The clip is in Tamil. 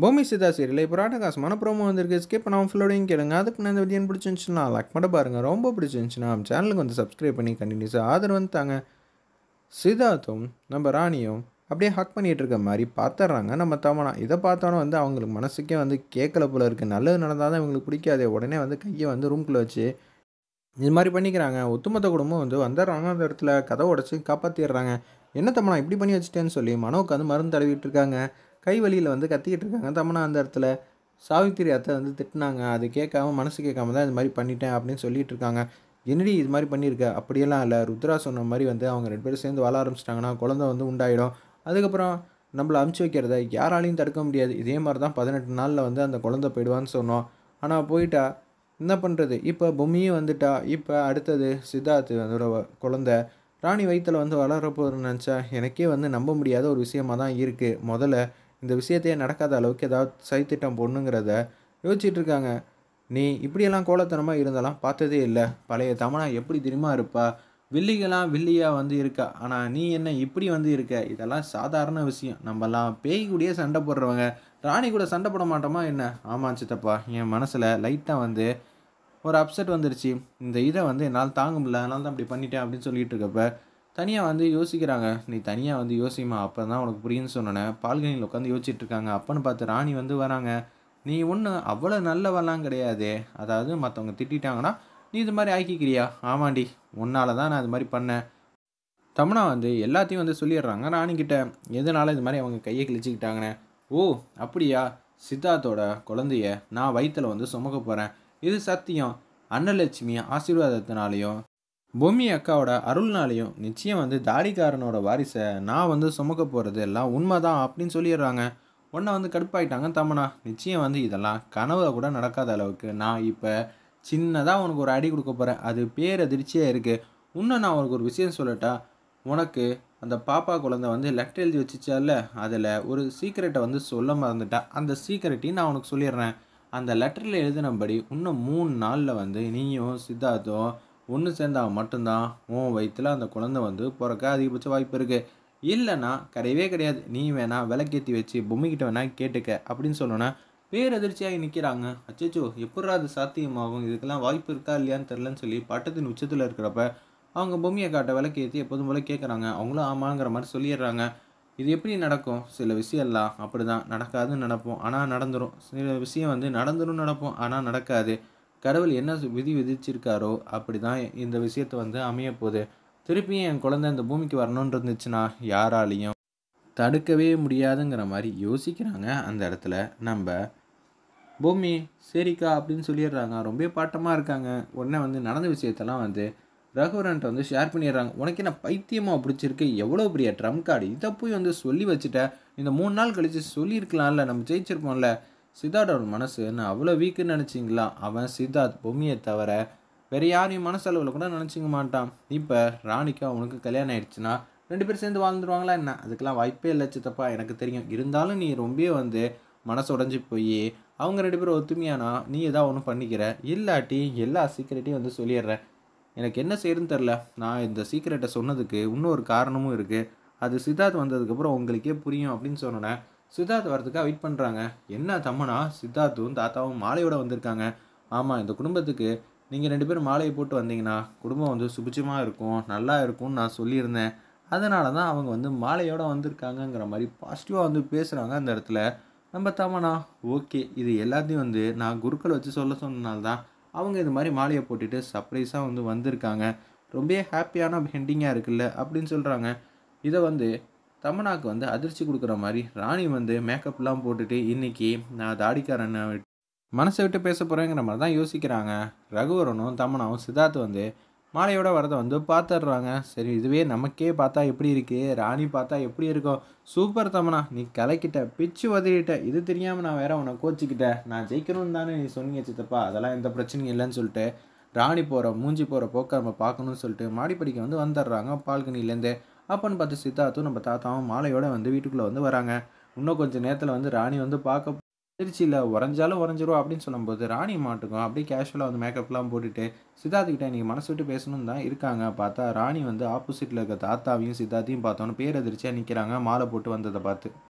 பூமி சிதா சீரியல் இப்போ ராட்டகாசமான ப்ரோமோ வந்திருக்கு ஸ்கிப் பண்ணாமல் ஃபுல்லோடையும் கேளுங்க அதுக்கு நான் இந்த வீடியோ பிடிச்சிருந்துச்சுன்னா லைக் பண்ண பாருங்கள் ரொம்ப பிடிச்சிருந்துச்சுன்னா நம்ம சேனலுக்கு வந்து சப்ஸ்கிரைப் பண்ணி கண்டினியூஸாக ஆதரவு வந்து தாங்க சிதார்த்தும் நம்ம ராணியும் அப்படியே ஹக் பண்ணிகிட்டு இருக்க மாதிரி பார்த்துட்றாங்க நம்ம தமனா இதை பார்த்தோன்னே வந்து அவங்களுக்கு மனசுக்கே வந்து கேட்கல போல இருக்குது நல்லது நடந்தால் தான் இவங்களுக்கு பிடிக்காதே உடனே வந்து கையை வந்து ரூம்குள்ளே வச்சு இது மாதிரி பண்ணிக்கிறாங்க ஒத்துமொத்த குடும்பம் வந்து வந்துடுறாங்க அந்த இடத்துல கதை உடச்சி காப்பாற்றிடுறாங்க என்ன தமனா இப்படி பண்ணி வச்சுட்டேன்னு சொல்லி மனோக்கு வந்து மருந்து தடவிட்டு இருக்காங்க கைவழியில் வந்து கத்திக்கிட்டு இருக்காங்க தமனா அந்த இடத்துல சாவித்திரி அத்தை வந்து திட்டினாங்க அது கேட்காம மனசு கேட்காம தான் இது மாதிரி பண்ணிட்டேன் அப்படின்னு சொல்லிட்டு இருக்காங்க என்னடி இது மாதிரி பண்ணியிருக்க அப்படியெல்லாம் இல்லை ருத்ரா சொன்ன மாதிரி வந்து அவங்க ரெண்டு பேரும் சேர்ந்து வாழ ஆரம்பிச்சிட்டாங்கன்னா குழந்தை வந்து உண்டாயிடும் அதுக்கப்புறம் நம்மளை அமுச்சு வைக்கிறத யாராலையும் தடுக்க முடியாது இதே மாதிரி தான் பதினெட்டு நாளில் வந்து அந்த குழந்தை போயிடுவான்னு சொன்னோம் ஆனால் போயிட்டா என்ன பண்ணுறது இப்போ பொம்மியும் வந்துட்டா இப்போ அடுத்தது சித்தார்த் அதோட குழந்த ராணி வயிற்றில் வந்து வளரப்போகிறன்னு நினச்சா எனக்கே வந்து நம்ப முடியாத ஒரு விஷயமாக தான் இருக்குது முதல்ல இந்த விஷயத்தையே நடக்காத அளவுக்கு ஏதாவது சைத்திட்டம் பொண்ணுங்கிறத யோசிச்சுட்டு இருக்காங்க நீ இப்படியெல்லாம் கோலத்தனமாக இருந்தாலும் பார்த்ததே இல்லை பழைய தமனா எப்படி தெரியுமா இருப்பா வில்லிகளாம் வில்லியாக வந்து இருக்கா ஆனால் நீ என்ன இப்படி வந்து இருக்க இதெல்லாம் சாதாரண விஷயம் நம்மலாம் பேய் கூடயே சண்டை போடுறவங்க ராணி கூட சண்டை போட மாட்டோமா என்ன ஆமாம் சித்தப்பா என் மனசில் லைட்டாக வந்து ஒரு அப்செட் வந்துருச்சு இந்த இதை வந்து என்னால் தாங்க முடியல அதனால தான் அப்படி பண்ணிட்டேன் அப்படின்னு சொல்லிட்டு இருக்கப்ப தனியாக வந்து யோசிக்கிறாங்க நீ தனியாக வந்து யோசிமா அப்போ தான் உனக்கு புரியுன்னு சொன்னேன் பால்கனியில் உட்காந்து யோசிச்சுட்டு அப்போன்னு பார்த்து ராணி வந்து வராங்க நீ ஒன்று அவ்வளோ நல்லவெல்லாம் கிடையாதே அதாவது மற்றவங்க திட்டாங்கன்னா நீ இது மாதிரி ஆக்கிக்கிறியா ஆமாண்டி உன்னால தான் நான் இது மாதிரி பண்ணேன் தமிழா வந்து எல்லாத்தையும் வந்து சொல்லிடுறாங்க ராணிக்கிட்ட எதனால இது மாதிரி அவங்க கையை கிழிச்சிக்கிட்டாங்கண்ணே ஓ அப்படியா சித்தார்த்தோட குழந்தைய நான் வயிற்றில் வந்து சுமக்க போகிறேன் இது சத்தியம் அன்னலட்சுமி ஆசீர்வாதத்தினாலையும் பூமி அக்காவோட அருள்னாலையும் நிச்சயம் வந்து தாடிக்காரனோட வாரிசை நான் வந்து சுமக்க போகிறது எல்லாம் உண்மைதான் அப்படின்னு சொல்லிடுறாங்க உன்னை வந்து கடுப்பாயிட்டாங்க தமனா நிச்சயம் வந்து இதெல்லாம் கனவு கூட நடக்காத அளவுக்கு நான் இப்போ சின்னதாக உனக்கு ஒரு அடி கொடுக்க போகிறேன் அது பேர் அதிர்ச்சியாக இருக்குது இன்னும் நான் உனக்கு ஒரு விஷயம் சொல்லட்டா உனக்கு அந்த பாப்பா குழந்தை வந்து லெட்டர் எழுதி வச்சுச்சால அதில் ஒரு சீக்கிரட்டை வந்து சொல்ல மறந்துட்டா அந்த சீக்கிரட்டையும் நான் உனக்கு சொல்லிடுறேன் அந்த லெட்டரில் எழுதினபடி இன்னும் மூணு நாளில் வந்து நீயும் சித்தார்த்தும் ஒன்று சேர்ந்தால் மட்டும்தான் உன் வயிற்றில் அந்த குழந்தை வந்து பிறக்க அதிகபட்ச வாய்ப்பு இருக்குது இல்லைன்னா கிடையவே கிடையாது நீ வேணால் விளக்கேற்றி வச்சு பொம்மைக்கிட்ட வேணால் கேட்டுக்க அப்படின்னு சொல்லணுன்னா பேரதிர்ச்சியாகி நிற்கிறாங்க அச்சோ எப்படா அது சாத்தியமாகும் இதுக்கெல்லாம் வாய்ப்பு இருக்கா இல்லையான்னு தெரிலன்னு சொல்லி பட்டத்தின் உச்சத்தில் இருக்கிறப்ப அவங்க பொம்மையை காட்ட விளக்கேற்றி எப்போதும் போல கேட்குறாங்க அவங்களும் ஆமாங்கிற மாதிரி சொல்லிடுறாங்க இது எப்படி நடக்கும் சில விஷயம்லாம் அப்படி தான் நடக்காதுன்னு நடப்போம் ஆனால் நடந்துடும் சில விஷயம் வந்து நடந்துடும் நடப்போம் ஆனால் நடக்காது கடவுள் என்ன விதி விதிச்சிருக்காரோ அப்படி தான் இந்த விஷயத்தை வந்து அமையப்போகுது திருப்பியும் என் குழந்தை இந்த பூமிக்கு வரணுன்னு இருந்துச்சுன்னா யாராலையும் தடுக்கவே முடியாதுங்கிற மாதிரி யோசிக்கிறாங்க அந்த இடத்துல நம்ம பூமி சரிக்கா அப்படின்னு சொல்லிடுறாங்க ரொம்ப பாட்டமாக இருக்காங்க உடனே வந்து நடந்த விஷயத்தெல்லாம் வந்து ரகுவரன்ட்ட வந்து ஷேர் பண்ணிடுறாங்க உனக்கு என்ன பைத்தியமாக பிடிச்சிருக்கு எவ்வளோ பெரிய ட்ரம் கார்டு இதை போய் வந்து சொல்லி வச்சுட்ட இந்த மூணு நாள் கழித்து சொல்லியிருக்கலாம்ல நம்ம ஜெயிச்சிருப்போம்ல சித்தார்த்தோட மனசு நான் அவ்வளோ வீக்குன்னு நினச்சிங்களா அவன் சித்தார்த் பொம்மியை தவிர வேறு யாரையும் மனசளவில் கூட நினச்சிக்க மாட்டான் இப்போ ராணிக்கு அவனுக்கு கல்யாணம் ஆயிடுச்சுன்னா ரெண்டு பேரும் சேர்ந்து வாழ்ந்துருவாங்களா என்ன அதுக்கெல்லாம் வாய்ப்பே இல்லை சித்தப்பா எனக்கு தெரியும் இருந்தாலும் நீ ரொம்ப வந்து மனசு உடஞ்சி போய் அவங்க ரெண்டு பேரும் ஒத்துமையானா நீ எதாவது ஒன்று பண்ணிக்கிற இல்லாட்டி எல்லா சீக்கிரட்டையும் வந்து சொல்லிடுற எனக்கு என்ன செய்யறதுன்னு தெரில நான் இந்த சீக்கிரட்டை சொன்னதுக்கு இன்னொரு காரணமும் இருக்குது அது சித்தார்த் வந்ததுக்கப்புறம் உங்களுக்கே புரியும் அப்படின்னு சொன்னேன் சித்தார்த் வரதுக்காக வெயிட் பண்ணுறாங்க என்ன தம்மனா சித்தார்த்தும் தாத்தாவும் மாலையோட வந்திருக்காங்க ஆமாம் இந்த குடும்பத்துக்கு நீங்கள் ரெண்டு பேரும் மாலையை போட்டு வந்தீங்கன்னா குடும்பம் வந்து சுபிச்சமாக இருக்கும் நல்லா இருக்கும்னு நான் சொல்லியிருந்தேன் அதனால தான் அவங்க வந்து மாலையோடு வந்திருக்காங்கங்கிற மாதிரி பாசிட்டிவாக வந்து பேசுகிறாங்க அந்த இடத்துல நம்ம தமனா ஓகே இது எல்லாத்தையும் வந்து நான் குருக்கள் வச்சு சொல்ல சொன்னனால்தான் அவங்க இது மாதிரி மாலையை போட்டுட்டு சர்ப்ரைஸாக வந்து வந்திருக்காங்க ரொம்பவே ஹாப்பியான ஹெண்டிங்காக இருக்குல்ல அப்படின்னு சொல்கிறாங்க இதை வந்து தமனாக்கு வந்து அதிர்ச்சி கொடுக்குற மாதிரி ராணி வந்து மேக்கப்லாம் போட்டுட்டு இன்றைக்கி நான் தாடிக்காரனை மனசை விட்டு பேச போகிறேங்கிற மாதிரி தான் யோசிக்கிறாங்க ரகுவரனும் தமனாவும் சித்தார்த்து வந்து மாலையோட வரதை வந்து பார்த்துடுறாங்க சரி இதுவே நமக்கே பார்த்தா எப்படி இருக்குது ராணி பார்த்தா எப்படி இருக்கும் சூப்பர் தமனா நீ கலக்கிட்ட பிச்சு உதறிட்ட இது தெரியாமல் நான் வேற உன்னை கோச்சிக்கிட்டேன் நான் ஜெயிக்கணும்னு தானே நீ சொன்னீங்க சித்தப்பா அதெல்லாம் எந்த பிரச்சனையும் இல்லைன்னு சொல்லிட்டு ராணி போகிற மூஞ்சி போகிற போக்கை நம்ம பார்க்கணும்னு சொல்லிட்டு மாடிப்படிக்க வந்து வந்துடுறாங்க பால்கனிலேருந்து அப்போன்னு பார்த்து சித்தார்த்தும் நம்ம தாத்தாவும் மாலையோட வந்து வீட்டுக்குள்ளே வந்து வராங்க இன்னும் கொஞ்சம் நேரத்தில் வந்து ராணி வந்து பார்க்க திருச்சியில் உறைஞ்சாலும் உறைஞ்சிரும் அப்படின்னு சொல்லும்போது ராணி மாட்டுக்கும் அப்படியே கேஷுவலாக வந்து மேக்கப்லாம் போட்டுட்டு சித்தார்த்துக்கிட்ட இன்றைக்கி மனசு விட்டு பேசணும்னு தான் இருக்காங்க பார்த்தா ராணி வந்து ஆப்போசிட்டில் இருக்க தாத்தாவையும் சித்தார்த்தையும் பார்த்தோன்னு பேர் எதிர்ச்சியாக நிற்கிறாங்க மாலை போட்டு வந்ததை பார்த்து